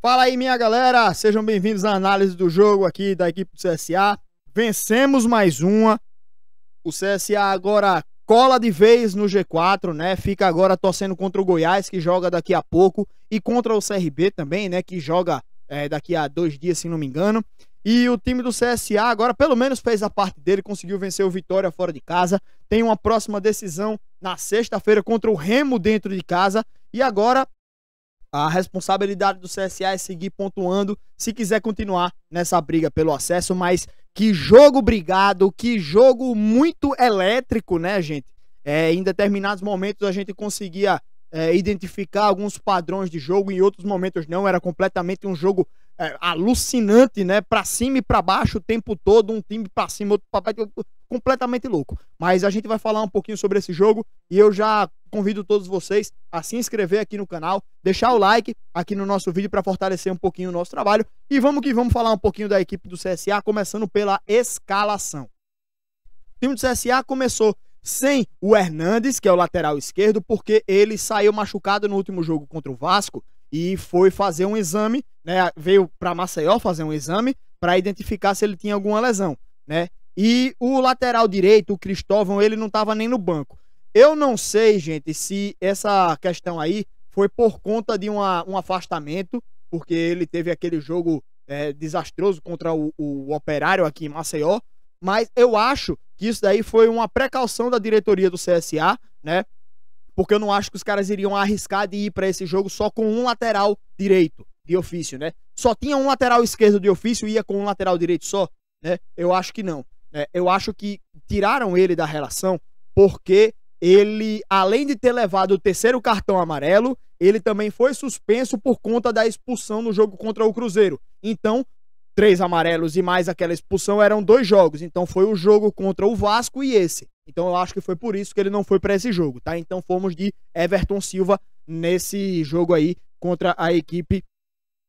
Fala aí, minha galera! Sejam bem-vindos à análise do jogo aqui da equipe do CSA. Vencemos mais uma. O CSA agora cola de vez no G4, né? Fica agora torcendo contra o Goiás, que joga daqui a pouco, e contra o CRB também, né? Que joga é, daqui a dois dias, se não me engano. E o time do CSA agora, pelo menos, fez a parte dele, conseguiu vencer o Vitória fora de casa. Tem uma próxima decisão na sexta-feira contra o Remo dentro de casa. E agora a responsabilidade do CSA é seguir pontuando se quiser continuar nessa briga pelo acesso, mas que jogo brigado, que jogo muito elétrico, né, gente? É, em determinados momentos a gente conseguia é, identificar alguns padrões de jogo, em outros momentos não, era completamente um jogo é, alucinante, né? Pra cima e pra baixo o tempo todo, um time pra cima, outro pra baixo, completamente louco. Mas a gente vai falar um pouquinho sobre esse jogo e eu já Convido todos vocês a se inscrever aqui no canal, deixar o like aqui no nosso vídeo para fortalecer um pouquinho o nosso trabalho. E vamos que vamos falar um pouquinho da equipe do CSA, começando pela escalação. O time do CSA começou sem o Hernandes, que é o lateral esquerdo, porque ele saiu machucado no último jogo contra o Vasco e foi fazer um exame, né? Veio para Maceió fazer um exame para identificar se ele tinha alguma lesão, né? E o lateral direito, o Cristóvão, ele não estava nem no banco. Eu não sei, gente, se essa questão aí foi por conta de uma, um afastamento, porque ele teve aquele jogo é, desastroso contra o, o Operário aqui em Maceió, mas eu acho que isso daí foi uma precaução da diretoria do CSA, né? Porque eu não acho que os caras iriam arriscar de ir para esse jogo só com um lateral direito de ofício, né? Só tinha um lateral esquerdo de ofício e ia com um lateral direito só, né? Eu acho que não. Né? Eu acho que tiraram ele da relação porque ele, além de ter levado o terceiro cartão amarelo, ele também foi suspenso por conta da expulsão no jogo contra o Cruzeiro. Então, três amarelos e mais aquela expulsão eram dois jogos. Então, foi o jogo contra o Vasco e esse. Então, eu acho que foi por isso que ele não foi para esse jogo, tá? Então, fomos de Everton Silva nesse jogo aí contra a equipe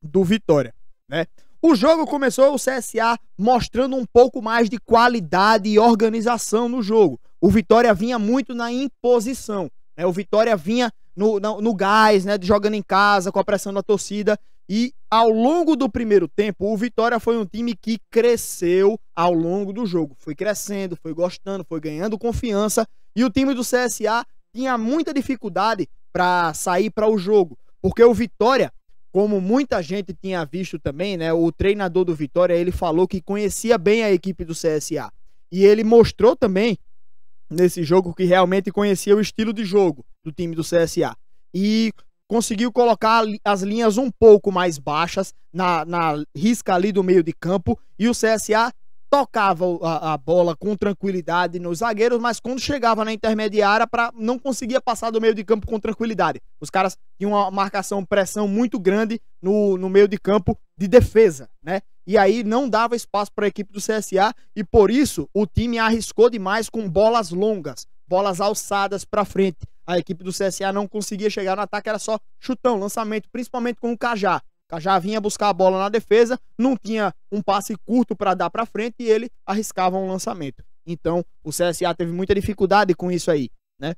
do Vitória, né? O jogo começou o CSA mostrando um pouco mais de qualidade e organização no jogo. O Vitória vinha muito na imposição. Né? O Vitória vinha no, no, no gás, né? jogando em casa, com a pressão da torcida. E ao longo do primeiro tempo, o Vitória foi um time que cresceu ao longo do jogo. Foi crescendo, foi gostando, foi ganhando confiança. E o time do CSA tinha muita dificuldade para sair para o jogo. Porque o Vitória, como muita gente tinha visto também, né? O treinador do Vitória, ele falou que conhecia bem a equipe do CSA. E ele mostrou também nesse jogo que realmente conhecia o estilo de jogo do time do CSA. E conseguiu colocar as linhas um pouco mais baixas na, na risca ali do meio de campo e o CSA tocava a, a bola com tranquilidade nos zagueiros, mas quando chegava na intermediária para não conseguia passar do meio de campo com tranquilidade. Os caras tinham uma marcação pressão muito grande no, no meio de campo de defesa, né? e aí não dava espaço para a equipe do CSA e por isso o time arriscou demais com bolas longas, bolas alçadas para frente. A equipe do CSA não conseguia chegar no ataque, era só chutão, lançamento, principalmente com o Cajá. O Cajá vinha buscar a bola na defesa, não tinha um passe curto para dar para frente e ele arriscava um lançamento. Então o CSA teve muita dificuldade com isso aí, né?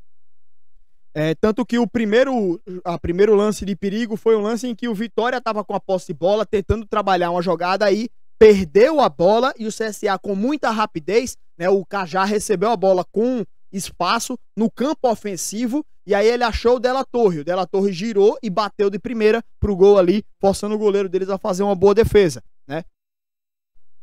É, tanto que o primeiro, a primeiro lance de perigo foi um lance em que o Vitória estava com a posse de bola, tentando trabalhar uma jogada aí, perdeu a bola e o CSA com muita rapidez, né, o Cajá recebeu a bola com espaço no campo ofensivo e aí ele achou o Della Torre. O Della Torre girou e bateu de primeira pro gol ali, forçando o goleiro deles a fazer uma boa defesa.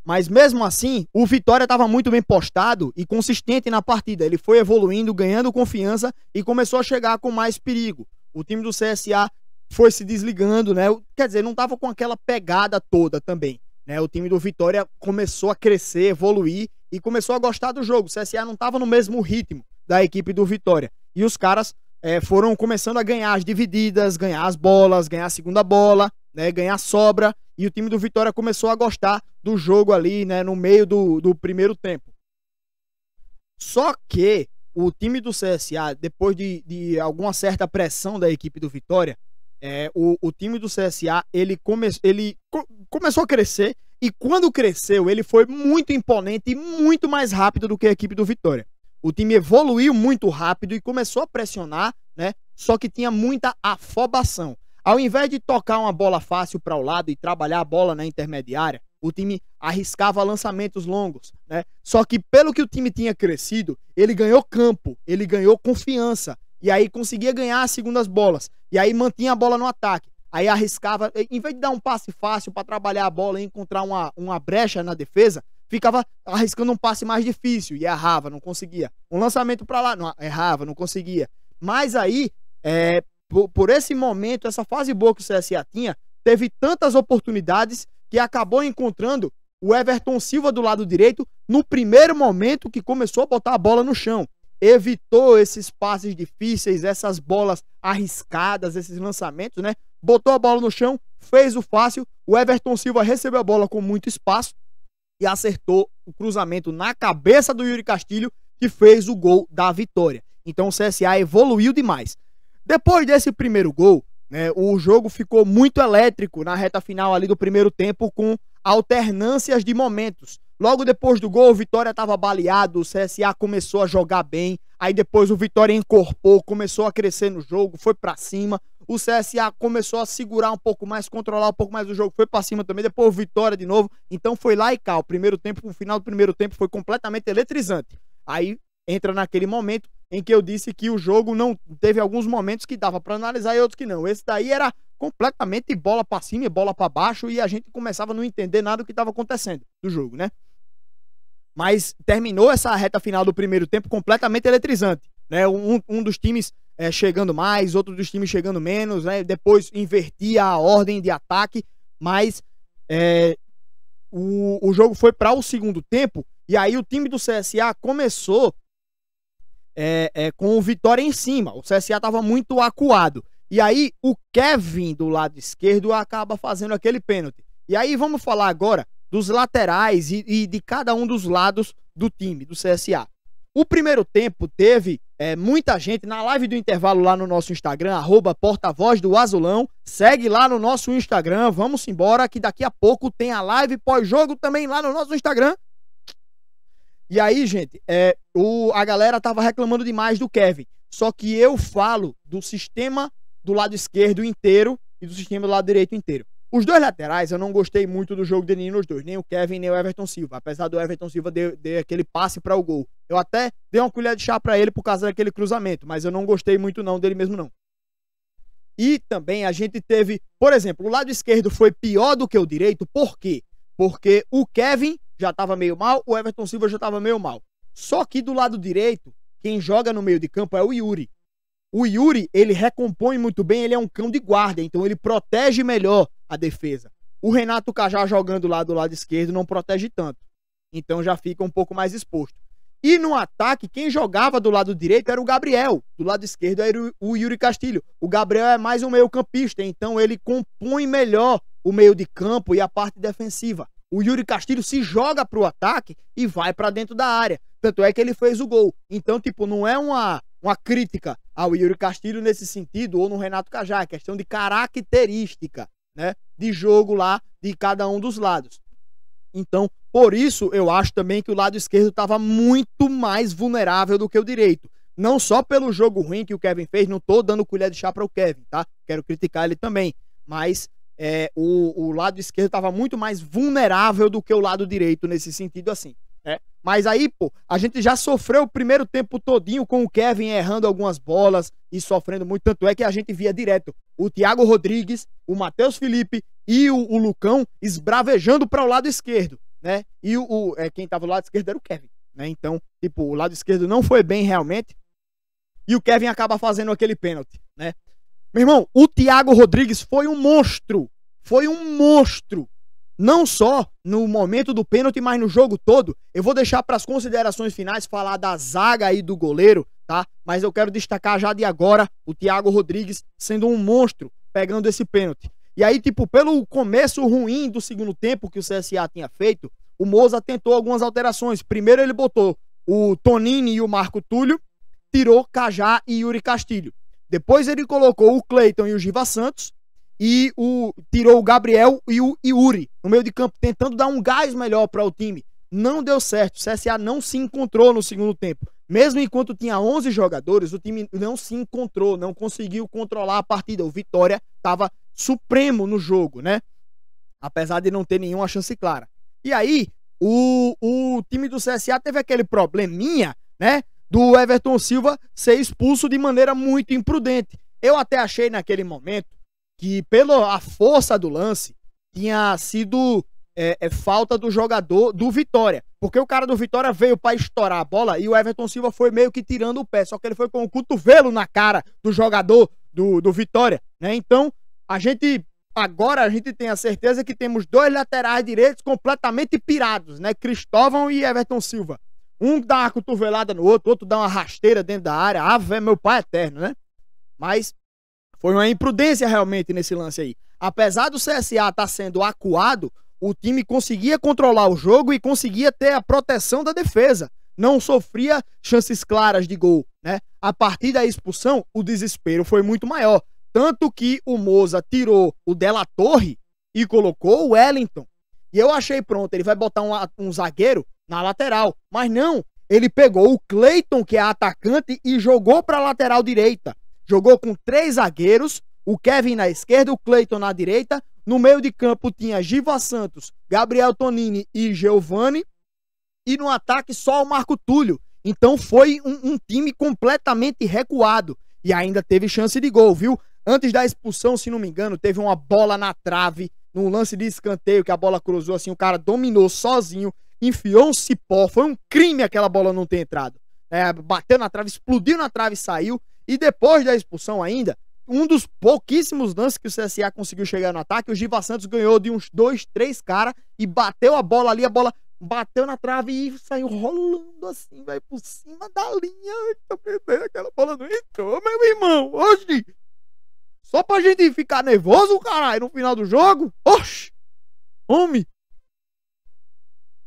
Mas mesmo assim, o Vitória estava muito bem postado e consistente na partida. Ele foi evoluindo, ganhando confiança e começou a chegar com mais perigo. O time do CSA foi se desligando, né? Quer dizer, não estava com aquela pegada toda também. Né? O time do Vitória começou a crescer, evoluir e começou a gostar do jogo. O CSA não estava no mesmo ritmo da equipe do Vitória. E os caras é, foram começando a ganhar as divididas, ganhar as bolas, ganhar a segunda bola né, ganhar sobra e o time do Vitória começou a gostar do jogo ali, né, no meio do, do primeiro tempo. Só que o time do CSA, depois de, de alguma certa pressão da equipe do Vitória, é, o, o time do CSA ele, come, ele co começou a crescer e quando cresceu ele foi muito imponente e muito mais rápido do que a equipe do Vitória. O time evoluiu muito rápido e começou a pressionar, né? Só que tinha muita afobação. Ao invés de tocar uma bola fácil para o lado e trabalhar a bola na intermediária, o time arriscava lançamentos longos, né? Só que pelo que o time tinha crescido, ele ganhou campo, ele ganhou confiança e aí conseguia ganhar as segundas bolas e aí mantinha a bola no ataque. Aí arriscava, em vez de dar um passe fácil para trabalhar a bola e encontrar uma, uma brecha na defesa, ficava arriscando um passe mais difícil e errava, não conseguia. Um lançamento para lá, não, errava, não conseguia. Mas aí, é, por, por esse momento, essa fase boa que o CSA tinha, teve tantas oportunidades que acabou encontrando o Everton Silva do lado direito no primeiro momento que começou a botar a bola no chão. Evitou esses passes difíceis, essas bolas arriscadas, esses lançamentos, né? Botou a bola no chão, fez o fácil. O Everton Silva recebeu a bola com muito espaço e acertou o cruzamento na cabeça do Yuri Castilho, que fez o gol da vitória. Então o CSA evoluiu demais. Depois desse primeiro gol, né, o jogo ficou muito elétrico na reta final ali do primeiro tempo com alternâncias de momentos. Logo depois do gol, o Vitória estava baleado, o CSA começou a jogar bem, aí depois o Vitória encorpou, começou a crescer no jogo, foi para cima. O CSA começou a segurar um pouco mais, controlar um pouco mais o jogo, foi para cima também, depois o Vitória de novo. Então foi lá e cá, o primeiro tempo, o final do primeiro tempo foi completamente eletrizante. Aí entra naquele momento em que eu disse que o jogo não teve alguns momentos que dava para analisar e outros que não. Esse daí era completamente bola para cima e bola para baixo e a gente começava a não entender nada do que estava acontecendo do jogo, né? Mas terminou essa reta final do primeiro tempo completamente eletrizante, né? Um, um dos times é, chegando mais, outro dos times chegando menos, né? Depois invertia a ordem de ataque, mas é, o, o jogo foi para o segundo tempo e aí o time do CSA começou é, é, com o Vitória em cima. O CSA estava muito acuado. E aí o Kevin do lado esquerdo acaba fazendo aquele pênalti. E aí vamos falar agora dos laterais e, e de cada um dos lados do time, do CSA. O primeiro tempo teve é, muita gente na live do intervalo lá no nosso Instagram, arroba porta-voz do Azulão. Segue lá no nosso Instagram, vamos embora que daqui a pouco tem a live pós-jogo também lá no nosso Instagram. E aí, gente, é, o, a galera tava reclamando demais do Kevin. Só que eu falo do sistema do lado esquerdo inteiro e do sistema do lado direito inteiro. Os dois laterais, eu não gostei muito do jogo de nenhum dos dois, nem o Kevin, nem o Everton Silva. Apesar do Everton Silva ter aquele passe para o gol. Eu até dei uma colher de chá para ele por causa daquele cruzamento, mas eu não gostei muito não dele mesmo não. E também a gente teve, por exemplo, o lado esquerdo foi pior do que o direito, por quê? Porque o Kevin já estava meio mal, o Everton Silva já estava meio mal. Só que do lado direito, quem joga no meio de campo é o Yuri. O Yuri, ele recompõe muito bem, ele é um cão de guarda, então ele protege melhor a defesa. O Renato Cajá jogando lá do lado esquerdo não protege tanto. Então já fica um pouco mais exposto. E no ataque, quem jogava do lado direito era o Gabriel. Do lado esquerdo era o Yuri Castilho. O Gabriel é mais um meio-campista, então ele compõe melhor o meio de campo e a parte defensiva. O Yuri Castilho se joga pro ataque e vai para dentro da área. Tanto é que ele fez o gol. Então, tipo, não é uma, uma crítica ao Yuri Castilho nesse sentido ou no Renato Cajá. É questão de característica, né? De jogo lá de cada um dos lados. Então, por isso, eu acho também que o lado esquerdo estava muito mais vulnerável do que o direito. Não só pelo jogo ruim que o Kevin fez, não tô dando colher de chá para o Kevin, tá? Quero criticar ele também. Mas é, o, o, lado esquerdo estava muito mais vulnerável do que o lado direito nesse sentido assim. Né? Mas aí, pô, a gente já sofreu o primeiro tempo todinho com o Kevin errando algumas bolas e sofrendo muito. Tanto é que a gente via direto o Thiago Rodrigues, o Matheus Felipe e o, o Lucão esbravejando para o lado esquerdo, né? E o, o é, quem estava do lado esquerdo era o Kevin, né? Então, tipo, o lado esquerdo não foi bem realmente. E o Kevin acaba fazendo aquele pênalti, né? Meu irmão, o Thiago Rodrigues foi um monstro. Foi um monstro. Não só no momento do pênalti, mas no jogo todo. Eu vou deixar para as considerações finais falar da zaga e do goleiro, tá? Mas eu quero destacar já de agora o Thiago Rodrigues sendo um monstro pegando esse pênalti. E aí, tipo, pelo começo ruim do segundo tempo que o CSA tinha feito, o Moza tentou algumas alterações. Primeiro ele botou o Tonini e o Marco Túlio, tirou Cajá e Yuri Castilho. Depois ele colocou o Cleiton e o Giva Santos e o tirou o Gabriel e o Yuri no meio de campo, tentando dar um gás melhor para o time. Não deu certo. O CSA não se encontrou no segundo tempo. Mesmo enquanto tinha 11 jogadores, o time não se encontrou, não conseguiu controlar a partida. O Vitória estava supremo no jogo, né? Apesar de não ter nenhuma chance clara. E aí, o, o time do CSA teve aquele probleminha, né? do Everton Silva ser expulso de maneira muito imprudente. Eu até achei naquele momento que, pela força do lance, tinha sido é, é, falta do jogador do Vitória. Porque o cara do Vitória veio para estourar a bola e o Everton Silva foi meio que tirando o pé. Só que ele foi com o cotovelo na cara do jogador do, do Vitória. Né? Então, a gente. Agora a gente tem a certeza que temos dois laterais direitos completamente pirados, né? Cristóvão e Everton Silva. Um dá uma cotovelada no outro, outro dá uma rasteira dentro da área. Ave, é meu pai eterno, né? Mas foi uma imprudência realmente nesse lance aí. Apesar do CSA estar tá sendo acuado, o time conseguia controlar o jogo e conseguia ter a proteção da defesa. Não sofria chances claras de gol, né? A partir da expulsão, o desespero foi muito maior. Tanto que o Moza tirou o Della Torre e colocou o Wellington. E eu achei pronto, ele vai botar um, um zagueiro na lateral. Mas não, ele pegou o Cleiton, que é atacante, e jogou para a lateral direita. Jogou com três zagueiros, o Kevin na esquerda, o Cleiton na direita. No meio de campo tinha Giva Santos, Gabriel Tonini e Giovani. E no ataque só o Marco Túlio. Então foi um, um time completamente recuado. E ainda teve chance de gol, viu? Antes da expulsão, se não me engano, teve uma bola na trave, num lance de escanteio, que a bola cruzou assim, o cara dominou sozinho enfiou um cipó. Foi um crime aquela bola não ter entrado. É, bateu na trave, explodiu na trave, saiu. E depois da expulsão ainda, um dos pouquíssimos lances que o CSA conseguiu chegar no ataque, o Giva Santos ganhou de uns dois, três caras e bateu a bola ali, a bola bateu na trave e saiu rolando assim, vai por cima da linha. Eita, aquela bola não entrou, meu irmão. Hoje, só pra gente ficar nervoso, caralho, no final do jogo. Oxi, homem.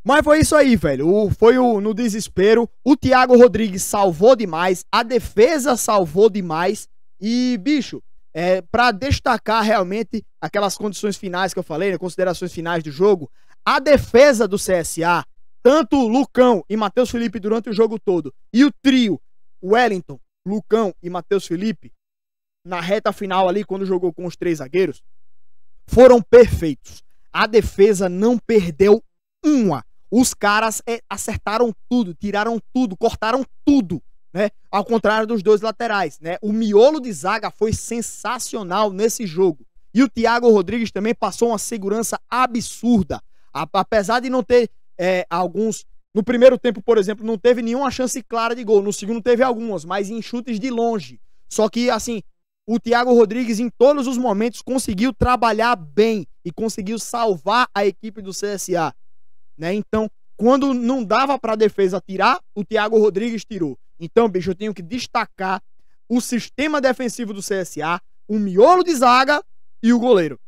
Mas foi isso aí, velho. O, foi o, no desespero. O Thiago Rodrigues salvou demais. A defesa salvou demais. E, bicho, é, para destacar realmente aquelas condições finais que eu falei, né, considerações finais do jogo, a defesa do CSA, tanto Lucão e Matheus Felipe durante o jogo todo, e o trio Wellington, Lucão e Matheus Felipe, na reta final ali, quando jogou com os três zagueiros, foram perfeitos. A defesa não perdeu uma. Os caras é, acertaram tudo, tiraram tudo, cortaram tudo, né? Ao contrário dos dois laterais, né? O miolo de zaga foi sensacional nesse jogo. E o Thiago Rodrigues também passou uma segurança absurda. Apesar de não ter é, alguns. No primeiro tempo, por exemplo, não teve nenhuma chance clara de gol. No segundo teve algumas, mas em chutes de longe. Só que, assim, o Thiago Rodrigues, em todos os momentos, conseguiu trabalhar bem e conseguiu salvar a equipe do CSA né? Então, quando não dava para a defesa tirar, o Thiago Rodrigues tirou. Então, bicho, eu tenho que destacar o sistema defensivo do CSA, o miolo de zaga e o goleiro,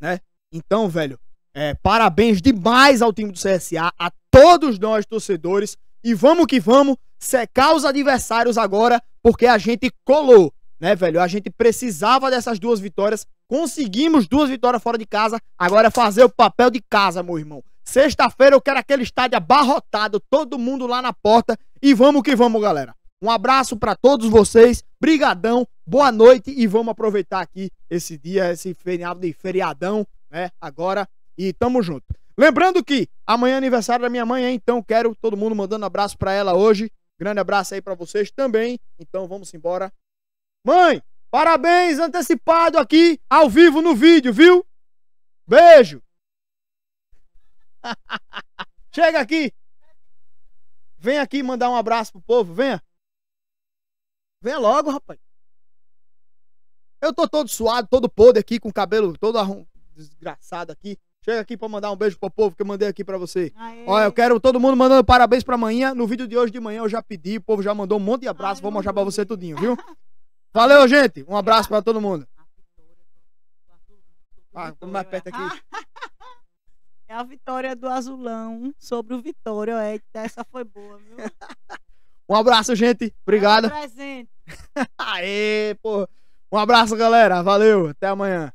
né? Então, velho, é, parabéns demais ao time do CSA, a todos nós torcedores e vamos que vamos secar os adversários agora, porque a gente colou, né, velho? A gente precisava dessas duas vitórias, conseguimos duas vitórias fora de casa, agora é fazer o papel de casa, meu irmão. Sexta-feira eu quero aquele estádio abarrotado, todo mundo lá na porta. E vamos que vamos, galera. Um abraço para todos vocês. Brigadão. Boa noite e vamos aproveitar aqui esse dia, esse feriado de feriadão, né? Agora e tamo junto. Lembrando que amanhã é aniversário da minha mãe, hein? então quero todo mundo mandando abraço para ela hoje. Grande abraço aí para vocês também. Então vamos embora. Mãe, parabéns antecipado aqui ao vivo no vídeo, viu? Beijo. Chega aqui. Vem aqui mandar um abraço pro povo, venha. Venha logo, rapaz. Eu tô todo suado, todo podre aqui, com o cabelo todo arrum... desgraçado aqui. Chega aqui para mandar um beijo pro povo que eu mandei aqui para você. Aê. Olha, eu quero todo mundo mandando parabéns para amanhã. No vídeo de hoje de manhã eu já pedi, o povo já mandou um monte de abraço. Vou mostrar para você tudinho, viu? Valeu, gente. Um abraço para todo mundo. Ah, mais perto aqui. É a vitória do Azulão sobre o Vitória, é. Essa foi boa, viu? um abraço, gente. Obrigado. um presente. Aê, pô. Um abraço, galera. Valeu. Até amanhã.